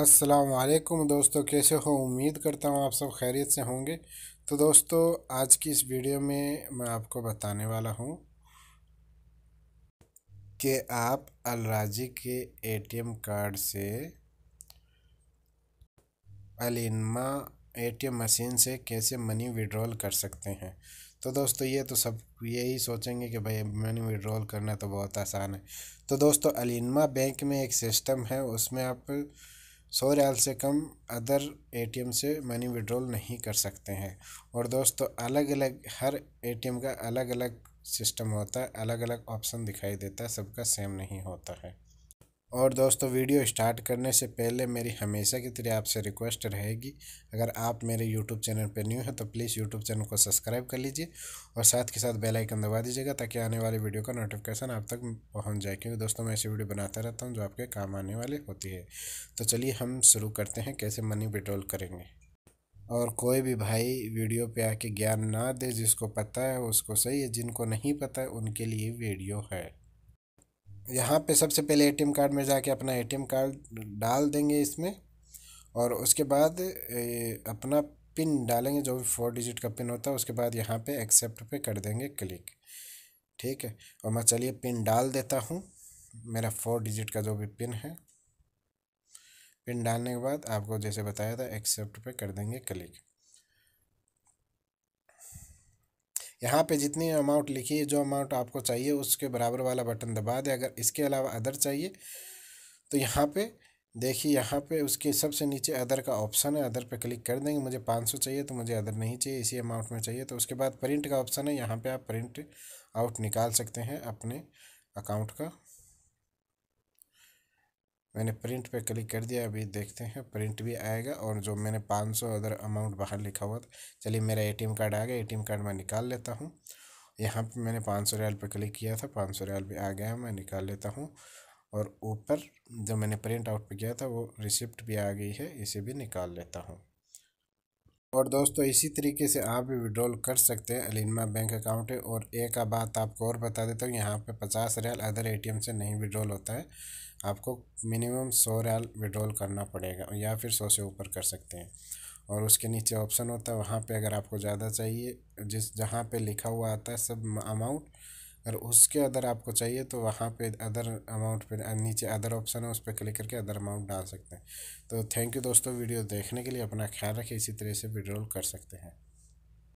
असलकुम दोस्तों कैसे हो उम्मीद करता हूँ आप सब खैरियत से होंगे तो दोस्तों आज की इस वीडियो में मैं आपको बताने वाला हूँ कि आप अलराजी के एटीएम कार्ड से अलिनमा एटीएम मशीन से कैसे मनी विड्रॉल कर सकते हैं तो दोस्तों ये तो सब यही सोचेंगे कि भाई मनी विड्रॉल करना तो बहुत आसान है तो दोस्तों अलिनमा बैंक में एक सिस्टम है उसमें आप सौ रियाल से कम अदर एटीएम से मनी विड्रॉल नहीं कर सकते हैं और दोस्तों अलग अलग हर एटीएम का अलग अलग सिस्टम होता है अलग अलग ऑप्शन दिखाई देता है सबका सेम नहीं होता है और दोस्तों वीडियो स्टार्ट करने से पहले मेरी हमेशा की तरह आपसे रिक्वेस्ट रहेगी अगर आप मेरे यूट्यूब चैनल पर न्यू हैं तो प्लीज़ यूट्यूब चैनल को सब्सक्राइब कर लीजिए और साथ के साथ बेल आइकन दबा दीजिएगा ताकि आने वाली वीडियो का नोटिफिकेशन आप तक पहुंच जाए क्योंकि दोस्तों मैं ऐसी वीडियो बनाता रहता हूँ जो आपके काम आने वाली होती है तो चलिए हम शुरू करते हैं कैसे मनी विड्रॉल करेंगे और कोई भी भाई वीडियो पर आके ज्ञान ना दे जिसको पता है उसको सही है जिनको नहीं पता है उनके लिए वीडियो है यहाँ पे सबसे पहले एटीएम कार्ड में जाके अपना एटीएम कार्ड डाल देंगे इसमें और उसके बाद अपना पिन डालेंगे जो भी फोर डिजिट का पिन होता है उसके बाद यहाँ पे एक्सेप्ट पे कर देंगे क्लिक ठीक है और मैं चलिए पिन डाल देता हूँ मेरा फोर डिजिट का जो भी पिन है पिन डालने के बाद आपको जैसे बताया था एक्सेप्ट पे कर देंगे क्लिक यहाँ पे जितनी अमाउंट लिखी है जो अमाउंट आपको चाहिए उसके बराबर वाला बटन दबा दें अगर इसके अलावा अदर चाहिए तो यहाँ पे देखिए यहाँ पे उसके सबसे नीचे अदर का ऑप्शन है अदर पे क्लिक कर देंगे मुझे 500 चाहिए तो मुझे अदर नहीं चाहिए इसी अमाउंट में चाहिए तो उसके बाद प्रिंट का ऑप्शन है यहाँ पर आप प्रिंट आउट निकाल सकते हैं अपने अकाउंट का मैंने प्रिंट पे क्लिक कर दिया अभी देखते हैं प्रिंट भी आएगा और जो मैंने पाँच सौ अदर अमाउंट बाहर लिखा हुआ था चलिए मेरा एटीएम कार्ड आ गया एटीएम कार्ड मैं निकाल लेता हूँ यहाँ पे मैंने पाँच सौ रियाल पर क्लिक किया था पाँच सौ रियाल भी आ गया मैं निकाल लेता हूँ और ऊपर जो मैंने प्रिंट आउट पर किया था वो रिसिप्ट भी आ गई है इसे भी निकाल लेता हूँ और दोस्तों इसी तरीके से आप भी विड्रॉल कर सकते हैं अलिनमा बैंक अकाउंट है और एक बात आपको और बता देता हूँ यहाँ पे पचास रियाल अदर एटीएम से नहीं विड्रॉल होता है आपको मिनिमम सौ रियाल विड्रॉल करना पड़ेगा या फिर सौ से ऊपर कर सकते हैं और उसके नीचे ऑप्शन होता है वहाँ पर अगर आपको ज़्यादा चाहिए जिस जहाँ पर लिखा हुआ आता है सब अमाउंट अगर उसके अदर आपको चाहिए तो वहाँ पे अदर अमाउंट पे नीचे अदर ऑप्शन है उस पर क्लिक करके अदर अमाउंट डाल सकते हैं तो थैंक यू दोस्तों वीडियो देखने के लिए अपना ख्याल रखें इसी तरह से विड्रॉल कर सकते हैं